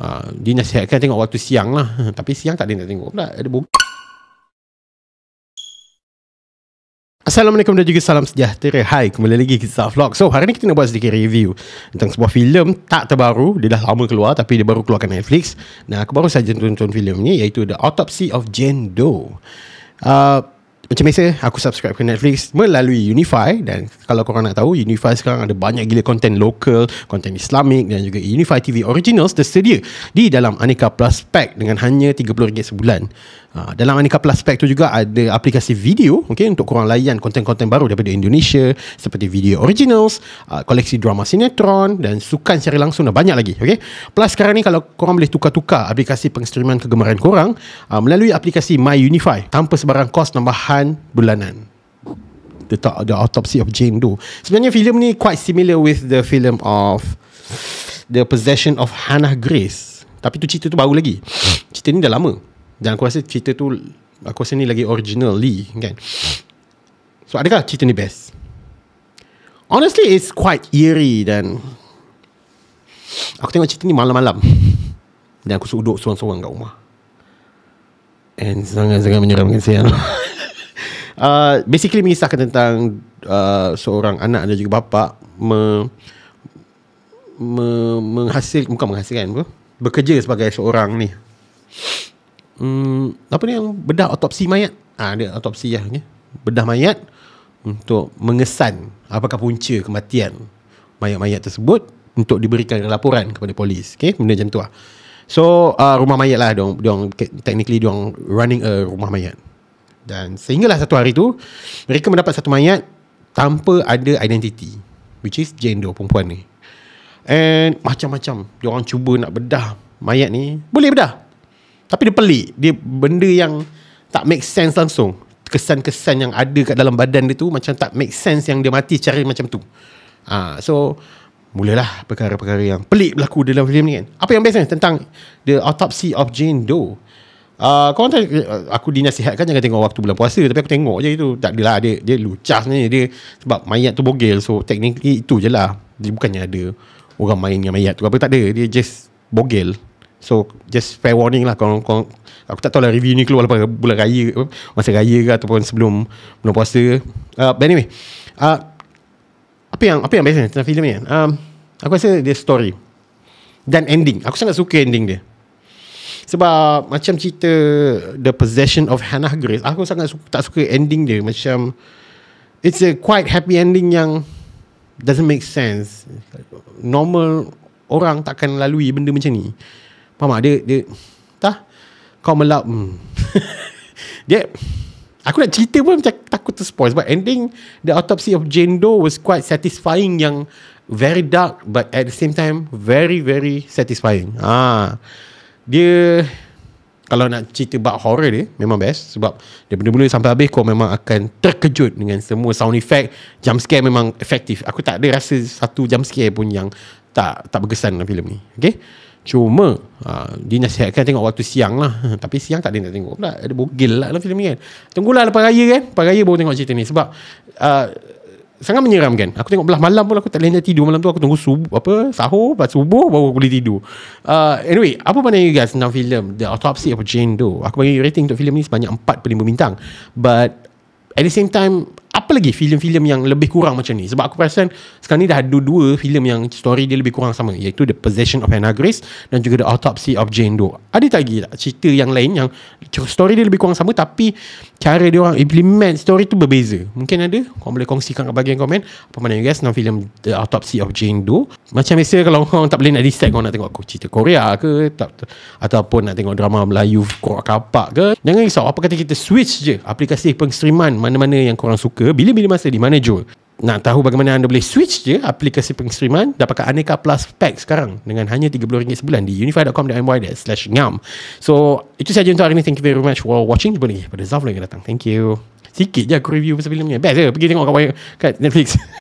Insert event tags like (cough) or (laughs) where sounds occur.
Ha, dia nasihatkan tengok waktu siang lah. (laughs) Tapi siang tak ada nak tengok pula. Ada buku. Assalamualaikum dan juga salam sejahtera. Hai, kembali lagi ke Star Vlog. So, hari ni kita nak buat sedikit review tentang sebuah filem tak terbaru. Dia dah lama keluar tapi dia baru keluarkan Netflix. Nah, aku baru saja tonton filem ni iaitu The Autopsy of Jane Doe. Uh, macam biasa aku subscribe ke Netflix melalui Unify dan kalau korang nak tahu Unify sekarang ada banyak gila konten lokal, konten Islamik dan juga Unify TV Originals tersedia di dalam aneka plus pack dengan hanya RM30 sebulan. Ha, dalam Anika Plus Pack tu juga ada aplikasi video okay, untuk korang layan konten-konten baru daripada Indonesia seperti video originals, uh, koleksi drama sinetron dan sukan secara langsung dan banyak lagi. Okay? Plus sekarang ni kalau korang boleh tukar-tukar aplikasi pengstreaman kegemaran korang uh, melalui aplikasi MyUnify tanpa sebarang kos tambahan bulanan. The, the Autopsy of Jane Doe. Sebenarnya filem ni quite similar with the film of The Possession of Hannah Grace. Tapi tu cerita tu baru lagi. Cerita ni dah lama. Dan aku rasa cerita tu Aku rasa ni lagi original Lee kan So adakah cerita ni best? Honestly it's quite eerie dan Aku tengok cerita ni malam-malam Dan aku duduk seorang-seorang kat rumah And sangat-sangat menyeramkan saya (laughs) uh, Basically mengisahkan tentang uh, Seorang anak dan juga bapa me, me, Menghasil Bukan menghasilkan apa? Bekerja sebagai seorang ni hmm, apa ni yang bedah otopsi mayat ah ha, dia otopsi lah ya. bedah mayat untuk mengesan apakah punca kematian mayat-mayat tersebut untuk diberikan laporan kepada polis okey benda macam tu lah so uh, rumah mayat lah dong dong technically dong running a rumah mayat dan sehinggalah satu hari tu mereka mendapat satu mayat tanpa ada identiti which is gender perempuan ni and macam-macam dia cuba nak bedah mayat ni boleh bedah tapi dia pelik Dia benda yang Tak make sense langsung Kesan-kesan yang ada Kat dalam badan dia tu Macam tak make sense Yang dia mati cara macam tu ha, So Mulalah perkara-perkara yang pelik berlaku dalam filem ni kan. Apa yang biasanya tentang The Autopsy of Jane Doe. Uh, korang tahu, eh, aku dinasihatkan jangan tengok waktu bulan puasa. Tapi aku tengok je itu. Tak adalah. Dia, dia lucas ni, Dia, sebab mayat tu bogel. So, technically itu je lah. Dia bukannya ada orang main dengan mayat tu. Apa tak ada. Dia just bogel. So just fair warning lah Kalau korang, Aku tak tahu lah review ni keluar Lepas bulan raya Masa raya ke Ataupun sebelum Belum puasa uh, But anyway uh, Apa yang Apa yang biasanya Tentang filem ni um, Aku rasa dia story Dan ending Aku sangat suka ending dia Sebab Macam cerita The Possession of Hannah Grace Aku sangat su- tak suka ending dia Macam It's a quite happy ending yang Doesn't make sense Normal Orang takkan lalui benda macam ni Faham Dia, dia tah? Kau melap hmm. (laughs) dia Aku nak cerita pun macam takut tu spoil Sebab ending The autopsy of Jane Doe Was quite satisfying Yang Very dark But at the same time Very very satisfying Ah, Dia Kalau nak cerita about horror dia Memang best Sebab dia Dari mula sampai habis Kau memang akan terkejut Dengan semua sound effect Jump scare memang efektif Aku tak ada rasa Satu jump scare pun yang Tak tak berkesan dalam filem ni Okay Cuma ha, Dia nasihatkan tengok waktu siang lah (laughs) Tapi siang tak ada nak tengok pula Ada bogil lah dalam filem ni kan Tunggulah lepas raya kan Lepas raya baru tengok cerita ni Sebab uh, Sangat menyeramkan Aku tengok belah malam pun Aku tak lena tidur malam tu Aku tunggu subuh apa Sahur Lepas subuh Baru aku boleh tidur uh, Anyway Apa pandangan you guys Tentang filem The Autopsy of Jane Doe Aku bagi rating untuk filem ni Sebanyak 4 per 5 bintang But At the same time apa lagi filem-filem yang lebih kurang macam ni sebab aku perasan sekarang ni dah ada dua filem yang story dia lebih kurang sama iaitu The Possession of Anna Grace dan juga The Autopsy of Jane Doe ada tak lagi tak cerita yang lain yang story dia lebih kurang sama tapi cara dia orang implement story tu berbeza mungkin ada korang boleh kongsikan kat bahagian komen apa mana you guys tentang filem The Autopsy of Jane Doe macam biasa kalau korang tak boleh nak decide korang nak tengok aku cerita Korea ke tak, ataupun nak tengok drama Melayu korang kapak ke jangan risau apa kata kita switch je aplikasi pengstriman mana-mana yang korang suka suka bila-bila masa di mana jual nak tahu bagaimana anda boleh switch je aplikasi pengstriman dapatkan aneka plus pack sekarang dengan hanya RM30 sebulan di unify.com.my slash ngam so itu sahaja untuk hari ini thank you very much for watching jumpa lagi pada Zafla yang datang thank you sikit je aku review pasal filmnya best je pergi tengok kat Netflix (laughs)